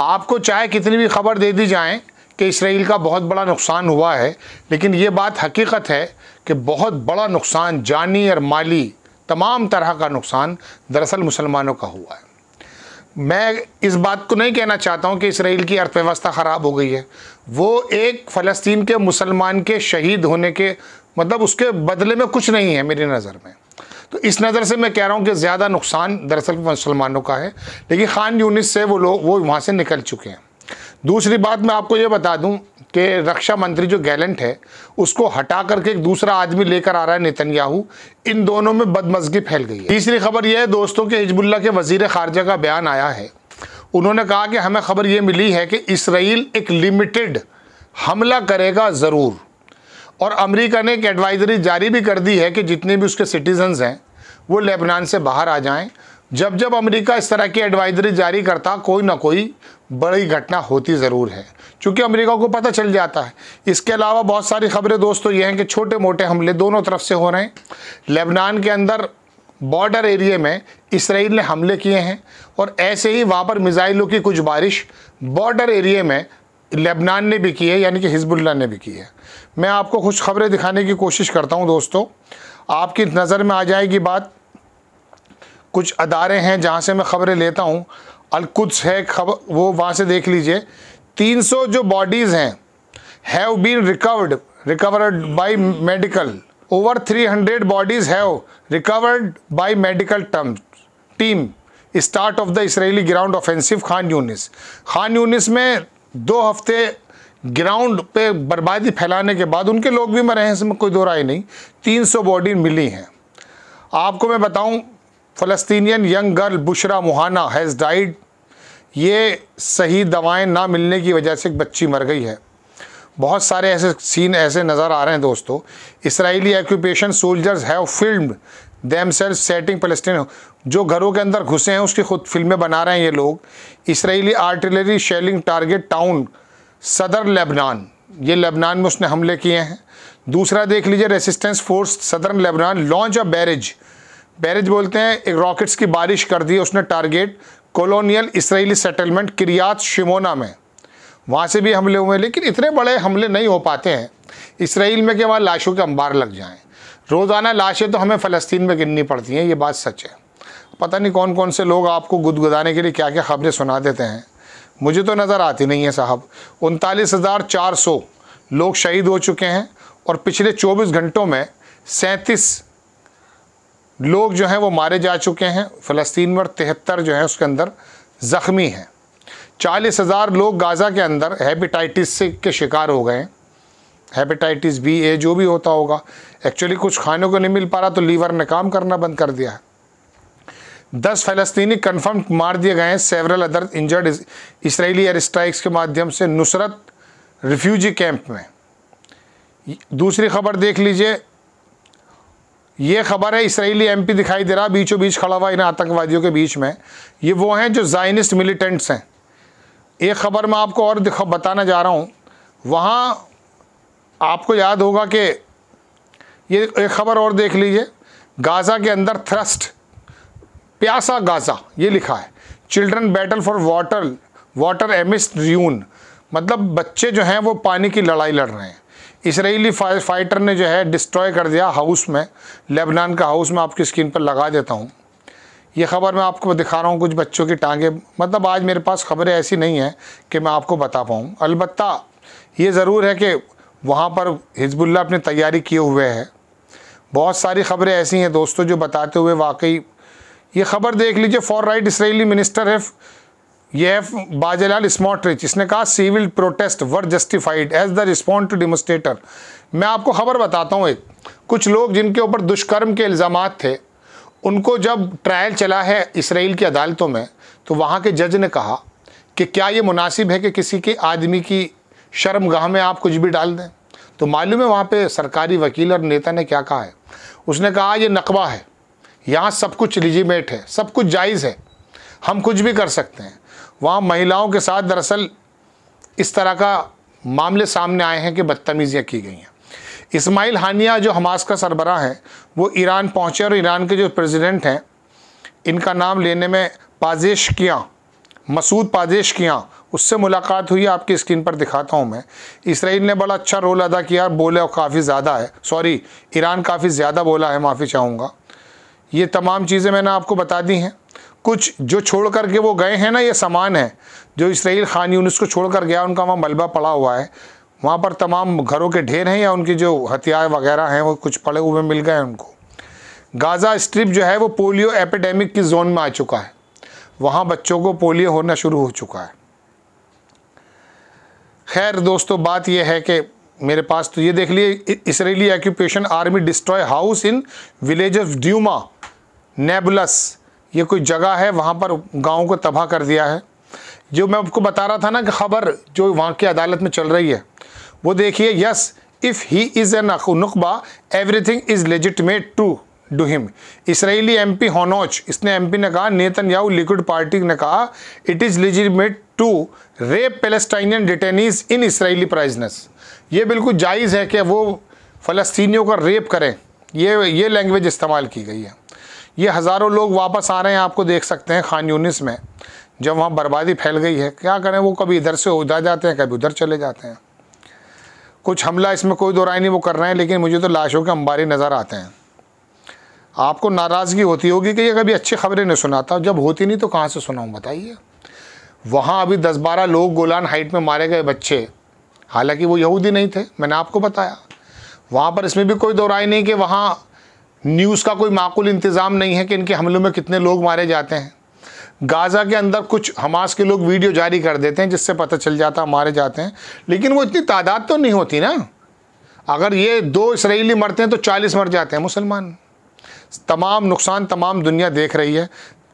आपको चाहे कितनी भी खबर दे दी जाए कि इसराइल का बहुत बड़ा नुकसान हुआ है लेकिन ये बात हकीकत है कि बहुत बड़ा नुकसान जानी और माली तमाम तरह का नुकसान दरअसल मुसलमानों का हुआ है मैं इस बात को नहीं कहना चाहता हूँ कि इसराइल की अर्थव्यवस्था ख़राब हो गई है वो एक फ़लस्तीन के मुसलमान के शहीद होने के मतलब उसके बदले में कुछ नहीं है मेरी नज़र में तो इस नज़र से मैं कह रहा हूँ कि ज़्यादा नुकसान दरअसल मुसलमानों का है लेकिन ख़ान यूनिस से वो लोग वो वहाँ से निकल चुके हैं दूसरी बात मैं आपको ये बता दूँ कि रक्षा मंत्री जो गैलेंट है उसको हटा करके एक दूसरा आदमी लेकर आ रहा है नितनयाहू इन दोनों में बदमजगी फैल गई है तीसरी खबर यह है दोस्तों कि हिजबुल्ला के वजीर खारजा का बयान आया है उन्होंने कहा कि हमें खबर ये मिली है कि इसराइल एक लिमिटेड हमला करेगा ज़रूर और अमेरिका ने एक एडवाइजरी जारी भी कर दी है कि जितने भी उसके सिटीजन्स हैं वो लेबनान से बाहर आ जाएं जब जब अमेरिका इस तरह की एडवाइजरी जारी करता कोई ना कोई बड़ी घटना होती ज़रूर है क्योंकि अमेरिका को पता चल जाता है इसके अलावा बहुत सारी खबरें दोस्तों ये हैं कि छोटे मोटे हमले दोनों तरफ से हो रहे हैं लेबनान के अंदर बॉर्डर एरिए में इसराइल ने हमले किए हैं और ऐसे ही वहाँ पर मिज़ाइलों की कुछ बारिश बॉर्डर एरिए में लेबनान ने भी की है यानी कि हिजबुल्ला ने भी की है मैं आपको कुछ खबरें दिखाने की कोशिश करता हूं दोस्तों आपकी नज़र में आ जाएगी बात कुछ अदारे हैं जहां से मैं ख़बरें लेता हूं अलकुद्स है खबर वो वहां से देख लीजिए 300 जो बॉडीज़ हैं have been recovered recovered by medical over 300 bodies have recovered by medical term team start of the Israeli ground offensive Khan Younis Khan Younis में दो हफ्ते ग्राउंड पे बर्बादी फैलाने के बाद उनके लोग भी मरे हैं इसमें कोई दो राय नहीं सौ बॉडी मिली हैं आपको मैं बताऊं फ़लस्तीनियन यंग गर्ल बुशरा मुहाना हैज़ डाइड ये सही दवाएं ना मिलने की वजह से एक बच्ची मर गई है बहुत सारे ऐसे सीन ऐसे नज़र आ रहे हैं दोस्तों Israeli occupation soldiers have film them self setting फलस्तीन जो घरों के अंदर घुसे हैं उसकी खुद फिल्में बना रहे हैं ये लोग Israeli artillery shelling target town सदर लेबनान ये लेबनान में उसने हमले किए हैं दूसरा देख लीजिए रेसिस्टेंस फोर्स सदर Lebanon launch a barrage barrage बोलते हैं एक रॉकेट्स की बारिश कर दी उसने target colonial Israeli settlement Kiryat Shmona में वहाँ से भी हमले हुए लेकिन इतने बड़े हमले नहीं हो पाते हैं इसराइल में कि वहाँ लाशों के अंबार लग जाएँ रोज़ाना लाशें तो हमें फ़लस्तीन में गिननी पड़ती हैं ये बात सच है पता नहीं कौन कौन से लोग आपको गुदगुदाने के लिए क्या क्या खबरें सुना देते हैं मुझे तो नज़र आती नहीं है साहब उनतालीस हज़ार चार सौ लोग शहीद हो चुके हैं और पिछले 24 घंटों में सैंतीस लोग जो हैं वो मारे जा चुके हैं फ़लस्तीन में और तिहत्तर जो हैं उसके अंदर ज़ख्मी हैं चालीस हज़ार लोग गाज़ा के अंदर हैपेटाइटिस से के शिकार हो गए हैं हैपेटाइटिस बी ए जो भी होता होगा एक्चुअली कुछ खाने को नहीं मिल पा रहा तो लीवर ने काम करना बंद कर दिया है दस फलस्तीनी कन्फर्म मार दिए गए हैं several other injured Israeli air strikes के माध्यम से नुसरत रिफ्यूजी कैंप में दूसरी खबर देख लीजिए ये खबर है इसराइली एमपी दिखाई दे रहा बीचों बीच खड़ा हुआ इन आतंकवादियों के बीच में ये वो हैं जो जाइनिस्ट मिलिटेंट्स हैं एक खबर मैं आपको और दिखा बताना जा रहा हूँ वहाँ आपको याद होगा कि ये एक खबर और देख लीजिए गाज़ा के अंदर थ्रस्ट प्यासा गाजा ये लिखा है children battle for water water amidst ruin मतलब बच्चे जो हैं वो पानी की लड़ाई लड़ रहे हैं इसराइली फाइटर ने जो है डिस्ट्रॉय कर दिया हाउस में लेबनान का हाउस में आपकी स्क्रीन पर लगा देता हूँ ये खबर मैं आपको दिखा रहा हूँ कुछ बच्चों की टांगे मतलब आज मेरे पास खबरें ऐसी नहीं हैं कि मैं आपको बता पाऊँ अलबत् ये ज़रूर है कि वहाँ पर हिजबुल्ला अपनी तैयारी किए हुए है बहुत सारी खबरें ऐसी हैं दोस्तों जो बताते हुए वाकई ये खबर देख लीजिए फॉर राइट इसराइली मिनिस्टर है ये है बाजलाल स्मॉटरिच इसने कहा civil protest were justified as the respond to demonstrator मैं आपको खबर बताता हूँ एक कुछ लोग जिनके ऊपर दुष्कर्म के इल्ज़ाम थे उनको जब ट्रायल चला है इसराइल की अदालतों में तो वहाँ के जज ने कहा कि क्या ये मुनासिब है कि किसी के आदमी की शर्मगाह में आप कुछ भी डाल दें तो मालूम है वहाँ पे सरकारी वकील और नेता ने क्या कहा है उसने कहा ये नकबा है यहाँ सब कुछ लिजिमेट है सब कुछ जायज़ है हम कुछ भी कर सकते हैं वहाँ महिलाओं के साथ दरअसल इस तरह का मामले सामने आए हैं कि बदतमीज़ियाँ की गई हैं इस्माइल हानिया जो हमास का सरबराह है वो ईरान पहुँचे और ईरान के जो प्रेसिडेंट हैं इनका नाम लेने में पाजेश किया मसूद पाजेश किया उससे मुलाकात हुई आपकी स्क्रीन पर दिखाता हूँ मैं इसराइल ने बड़ा अच्छा रोल अदा किया बोले और काफ़ी ज़्यादा है सॉरी ईरान काफ़ी ज़्यादा बोला है माफ़ी चाहूँगा ये तमाम चीज़ें मैंने आपको बता दी हैं कुछ जो छोड़ करके वो गए हैं ना ये सामान है जो इसराइल खान यूनिस को छोड़ कर गया उनका वहाँ मलबा पड़ा हुआ है वहाँ पर तमाम घरों के ढेर हैं या उनके जो हथियार वगैरह हैं वो कुछ पड़े हुए मिल गए उनको गाज़ा स्ट्रिप जो है वो पोलियो एपिडेमिक की जोन में आ चुका है वहाँ बच्चों को पोलियो होना शुरू हो चुका है खैर दोस्तों बात यह है कि मेरे पास तो ये देख लिए Israeli occupation army destroy house in village of Duma Nablus ये कोई जगह है वहाँ पर गाँव को तबाह कर दिया है जो मैं आपको बता रहा था ना कि खबर जो वहाँ की अदालत में चल रही है वो देखिए yes if he is an नकबा everything is legitimate to do him Israeli M P Hanoch इसने एम पी ने कहा नेतन याऊ लिक्विड पार्टी ने कहा it is legitimate to rape Palestinian detainees in Israeli prisons ये बिल्कुल जायज़ है कि वो फ़लस्तियों का रेप करें ये ये लैंग्वेज इस्तेमाल की गई है ये हज़ारों लोग वापस आ रहे हैं आपको देख सकते हैं खान यूनिस में जब वहाँ बर्बादी फैल गई है क्या करें वो कभी इधर से उधर जाते हैं कभी उधर चले जाते हैं कुछ हमला इसमें कोई दोराय नहीं वो कर रहे हैं लेकिन मुझे तो लाशों के अंबारी नज़र आते हैं आपको नाराज़गी होती होगी कि ये कभी अच्छी खबरें नहीं सुनाता जब होती नहीं तो कहाँ से सुनाऊँ बताइए वहाँ अभी दस बारह लोग गोलान हाइट में मारे गए बच्चे हालांकि वो यहूदी नहीं थे मैंने आपको बताया वहाँ पर इसमें भी कोई दोराय नहीं कि वहाँ न्यूज़ का कोई माकूल इंतज़ाम नहीं है कि इनके हमलों में कितने लोग मारे जाते हैं गाज़ा के अंदर कुछ हमास के लोग वीडियो जारी कर देते हैं जिससे पता चल जाता है मारे जाते हैं लेकिन वो इतनी तादाद तो नहीं होती ना अगर ये दो इसराइली मरते हैं तो चालीस मर जाते हैं मुसलमान तमाम नुकसान तमाम दुनिया देख रही है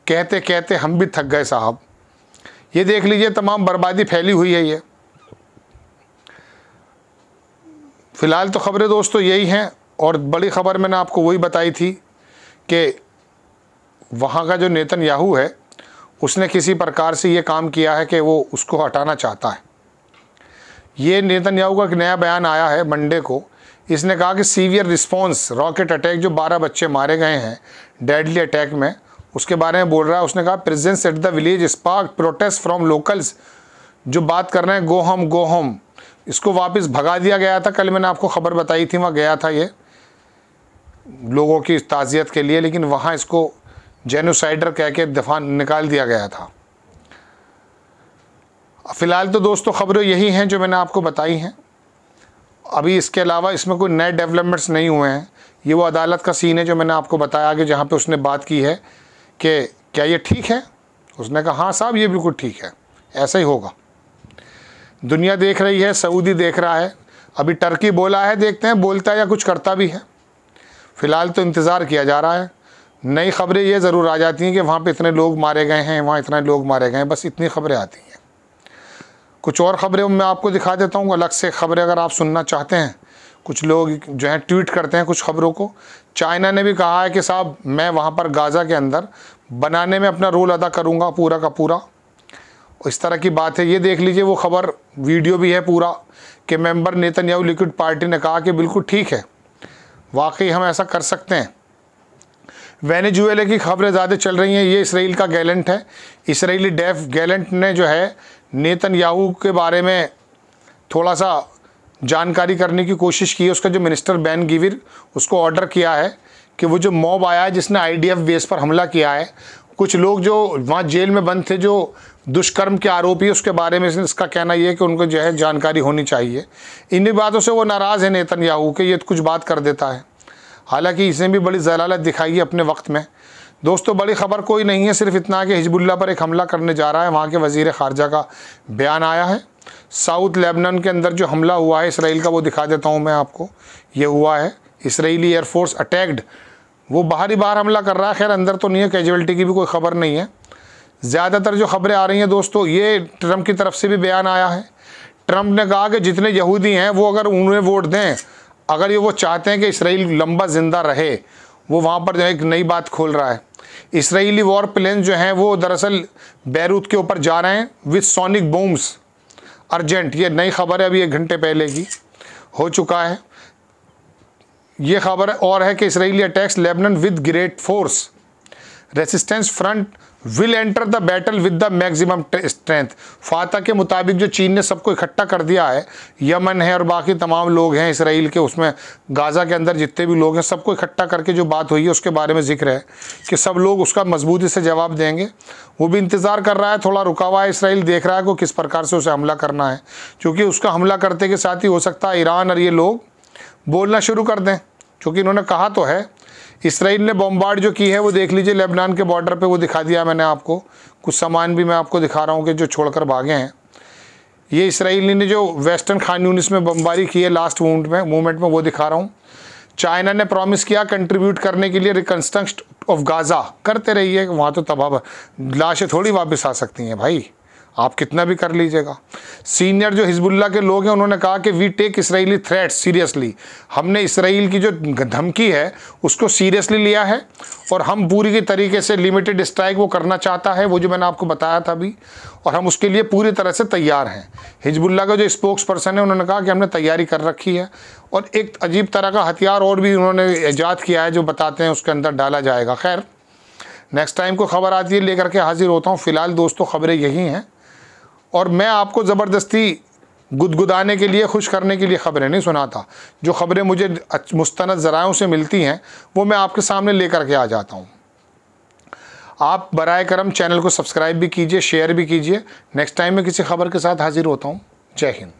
कहते कहते हम भी थक गए साहब ये देख लीजिए तमाम बर्बादी फैली हुई है ये फ़िलहाल तो खबरें दोस्तों तो यही हैं और बड़ी ख़बर मैंने आपको वही बताई थी कि वहाँ का जो नेतन याहू है उसने किसी प्रकार से ये काम किया है कि वो उसको हटाना चाहता है ये नेतन याहू का एक नया बयान आया है मंडे को इसने कहा कि सीवियर रिस्पॉन्स रॉकेट अटैक जो 12 बच्चे मारे गए हैं डेडली अटैक में उसके बारे में बोल रहा है उसने कहा presence at the village spark protest from locals जो बात कर रहे हैं गो होम गो होम इसको वापस भगा दिया गया था कल मैंने आपको खबर बताई थी वहाँ गया था ये लोगों की ताज़ियत के लिए लेकिन वहाँ इसको जेनोसाइडर कह के दफा निकाल दिया गया था फ़िलहाल तो दोस्तों ख़बरें यही हैं जो मैंने आपको बताई हैं अभी इसके अलावा इसमें कोई नए डेवलपमेंट्स नहीं हुए हैं ये वो अदालत का सीन है जो मैंने आपको बताया कि जहाँ पे उसने बात की है कि क्या ये ठीक है उसने कहा हाँ साहब ये बिल्कुल ठीक है ऐसा ही होगा दुनिया देख रही है सऊदी देख रहा है अभी टर्की बोला है देखते हैं बोलता है या कुछ करता भी है फ़िलहाल तो इंतज़ार किया जा रहा है नई खबरें ये ज़रूर आ जाती हैं कि वहाँ पे इतने लोग मारे गए हैं वहाँ इतने लोग मारे गए हैं बस इतनी खबरें आती हैं कुछ और ख़बरें मैं आपको दिखा देता हूँ अलग से खबरें अगर आप सुनना चाहते हैं कुछ लोग जो हैं ट्वीट करते हैं कुछ खबरों को चाइना ने भी कहा है कि साहब मैं वहाँ पर गाज़ा के अंदर बनाने में अपना रोल अदा करूँगा पूरा का पूरा इस तरह की बात है ये देख लीजिए वो खबर वीडियो भी है पूरा कि मेंबर नेतन्याहू लिक्विड पार्टी ने कहा कि बिल्कुल ठीक है वाकई हम ऐसा कर सकते हैं वेनेजुएले की खबरें ज़्यादा चल रही हैं ये इसराइल का गैलेंट है इसराइली डेफ गैलेंट ने जो है नेतन याहू के बारे में थोड़ा सा जानकारी करने की कोशिश की है उसका जो मिनिस्टर बैन गिविर उसको ऑर्डर किया है कि वो जो मॉब आया है जिसने आईडीएफ बेस पर हमला किया है कुछ लोग जो वहाँ जेल में बंद थे जो दुष्कर्म के आरोपी उसके बारे में इसका कहना यह है कि उनको जो है जानकारी होनी चाहिए इन्हीं बातों से वो नाराज़ है नेतन याहू कि ये कुछ बात कर देता है हालांकि इसने भी बड़ी जलालत दिखाई है अपने वक्त में दोस्तों बड़ी खबर कोई नहीं है सिर्फ इतना कि हिजबुल्ला पर एक हमला करने जा रहा है वहाँ के वजीर ख़ारजा का बयान आया है साउथ लेबनान के अंदर जो हमला हुआ है इसराइल का वो दिखा देता हूँ मैं आपको ये हुआ है इसराइली एयरफोर्स अटैक्ड वो बाहर ही बाहर हमला कर रहा है खैर अंदर तो नहीं है कैजुअल्टी की भी कोई खबर नहीं है ज़्यादातर जो खबरें आ रही हैं दोस्तों ये ट्रंप की तरफ से भी बयान आया है ट्रंप ने कहा कि जितने यहूदी हैं वो अगर उन्हें वोट दें अगर ये वो चाहते हैं कि इसराइल लंबा ज़िंदा रहे वो वहाँ पर जो एक नई बात खोल रहा है इसराइली वॉर प्लेन जो हैं वो दरअसल बैरूत के ऊपर जा रहे हैं विथ सोनिक बोम्स अर्जेंट ये नई खबर है अभी एक घंटे पहले की हो चुका है ये खबर और है कि Israeli attacks Lebanon with great force resistance front will enter the battle with the maximum strength Fatah के मुताबिक जो चीन ने सबको इकट्ठा कर दिया है यमन है और बाकी तमाम लोग हैं इसराइल के उसमें गाज़ा के अंदर जितने भी लोग हैं सबको इकट्ठा करके जो बात हुई है उसके बारे में जिक्र है कि सब लोग उसका मजबूती से जवाब देंगे वो भी इंतज़ार कर रहा है थोड़ा रुका हुआ है इसराइल देख रहा है कि किस प्रकार से उसे हमला करना है क्योंकि उसका हमला करते के साथ ही हो सकता है ईरान और ये लोग बोलना शुरू कर दें क्योंकि इन्होंने कहा तो है इसराइल ने बॉम्बार्ड जो की है वो देख लीजिए लेबनान के बॉर्डर पे वो दिखा दिया मैंने आपको कुछ सामान भी मैं आपको दिखा रहा हूँ कि जो छोड़कर भागे हैं ये इसराइली ने जो वेस्टर्न खान यूनिस में बमबारी की है लास्ट मूवमेंट में मूवमेंट में वो दिखा रहा हूँ चाइना ने प्रॉमिस किया कंट्रीब्यूट करने के लिए रिकन्स्ट्रक्ट ऑफ गाज़ा करते रहिए वहाँ तो तबाह लाशें थोड़ी वापस आ सकती हैं भाई आप कितना भी कर लीजिएगा सीनियर जो हिजबुल्ला के लोग हैं उन्होंने कहा कि we take Israeli threat seriously हमने इसराइल की जो धमकी है उसको सीरियसली लिया है और हम पूरी के तरीके से लिमिटेड स्ट्राइक वो करना चाहता है वो जो मैंने आपको बताया था अभी और हम उसके लिए पूरी तरह से तैयार हैं हिजबुल्ला का जो स्पोक्स पर्सन है उन्होंने कहा कि हमने तैयारी कर रखी है और एक अजीब तरह का हथियार और भी उन्होंने ईजाद किया है जो बताते हैं उसके अंदर डाला जाएगा खैर नेक्स्ट टाइम को खबर आती है लेकर के हाजिर होता हूँ फ़िलहाल दोस्तों खबरें यही हैं और मैं आपको ज़बरदस्ती गुदगुदाने के लिए खुश करने के लिए ख़बरें नहीं सुनाता जो ख़बरें मुझे मुस्ंद ज़रायों से मिलती हैं वो मैं आपके सामने लेकर के आ जाता हूँ आप बर करम चैनल को सब्सक्राइब भी कीजिए शेयर भी कीजिए नेक्स्ट टाइम मैं किसी ख़बर के साथ हाज़िर होता हूँ जय हिंद